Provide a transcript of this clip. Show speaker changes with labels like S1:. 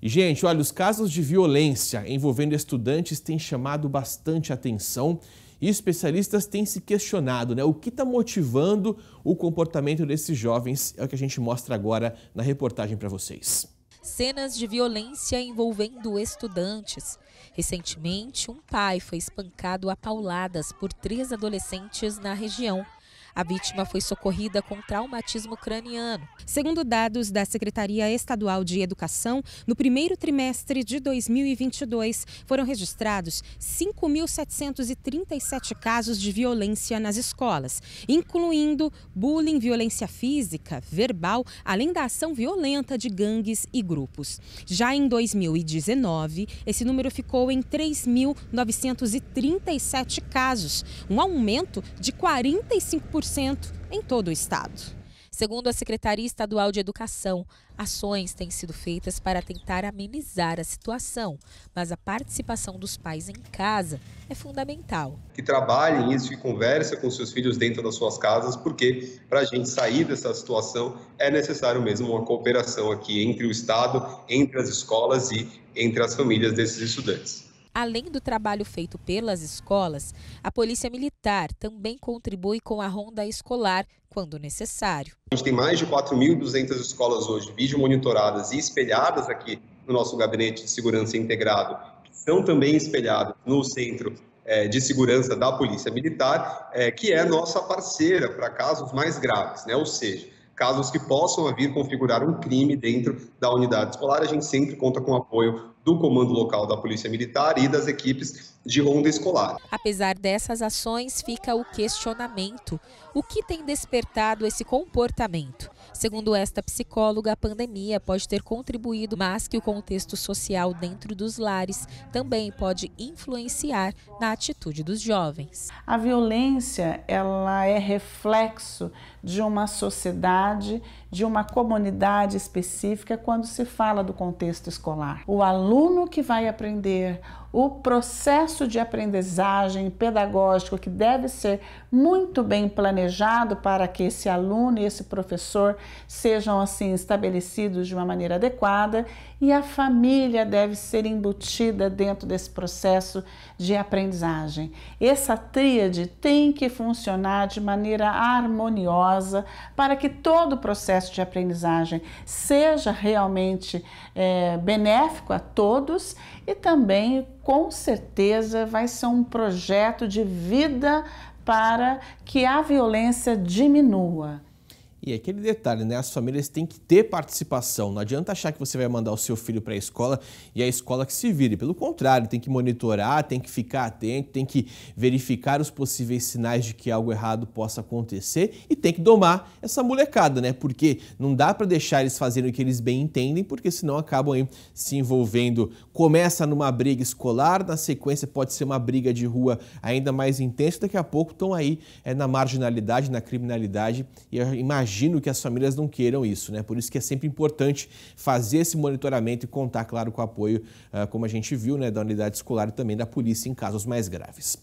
S1: E, gente, olha, os casos de violência envolvendo estudantes têm chamado bastante atenção e especialistas têm se questionado, né? O que está motivando o comportamento desses jovens é o que a gente mostra agora na reportagem para vocês.
S2: Cenas de violência envolvendo estudantes. Recentemente, um pai foi espancado a pauladas por três adolescentes na região. A vítima foi socorrida com traumatismo craniano. Segundo dados da Secretaria Estadual de Educação, no primeiro trimestre de 2022 foram registrados 5.737 casos de violência nas escolas, incluindo bullying, violência física, verbal, além da ação violenta de gangues e grupos. Já em 2019, esse número ficou em 3.937 casos, um aumento de 45% em todo o estado. Segundo a Secretaria Estadual de Educação, ações têm sido feitas para tentar amenizar a situação, mas a participação dos pais em casa é fundamental.
S3: Que trabalhem isso, que conversem com seus filhos dentro das suas casas, porque para a gente sair dessa situação é necessário mesmo uma cooperação aqui entre o Estado, entre as escolas e entre as famílias desses estudantes.
S2: Além do trabalho feito pelas escolas, a Polícia Militar também contribui com a ronda escolar quando necessário.
S3: A gente tem mais de 4.200 escolas hoje, vídeo monitoradas e espelhadas aqui no nosso gabinete de segurança integrado, que são também espelhadas no centro é, de segurança da Polícia Militar, é, que é nossa parceira para casos mais graves, né? Ou seja, casos que possam vir configurar um crime dentro da unidade escolar. A gente sempre conta com o apoio do comando local da Polícia Militar e das equipes de ronda escolar.
S2: Apesar dessas ações, fica o questionamento: o que tem despertado esse comportamento? Segundo esta psicóloga, a pandemia pode ter contribuído, mas que o contexto social dentro dos lares também pode influenciar na atitude dos jovens. A violência, ela é reflexo de uma
S4: sociedade, de uma comunidade específica quando se fala do contexto escolar. O aluno que vai aprender, o processo de aprendizagem pedagógico que deve ser muito bem planejado para que esse aluno e esse professor sejam assim estabelecidos de uma maneira adequada e a família deve ser embutida dentro desse processo de aprendizagem. Essa tríade tem que funcionar de maneira harmoniosa para que todo o processo de aprendizagem seja realmente é, benéfico a todos e também, com certeza, vai ser um projeto de vida para que a violência diminua.
S1: E aquele detalhe, né? As famílias têm que ter participação. Não adianta achar que você vai mandar o seu filho para a escola e a escola que se vire. Pelo contrário, tem que monitorar, tem que ficar atento, tem que verificar os possíveis sinais de que algo errado possa acontecer e tem que domar essa molecada, né? Porque não dá para deixar eles fazerem o que eles bem entendem, porque senão acabam aí se envolvendo. Começa numa briga escolar, na sequência pode ser uma briga de rua ainda mais intensa, daqui a pouco estão aí é, na marginalidade, na criminalidade e imagina imagino que as famílias não queiram isso, né? Por isso que é sempre importante fazer esse monitoramento e contar, claro, com o apoio, ah, como a gente viu, né, da unidade escolar e também da polícia em casos mais graves.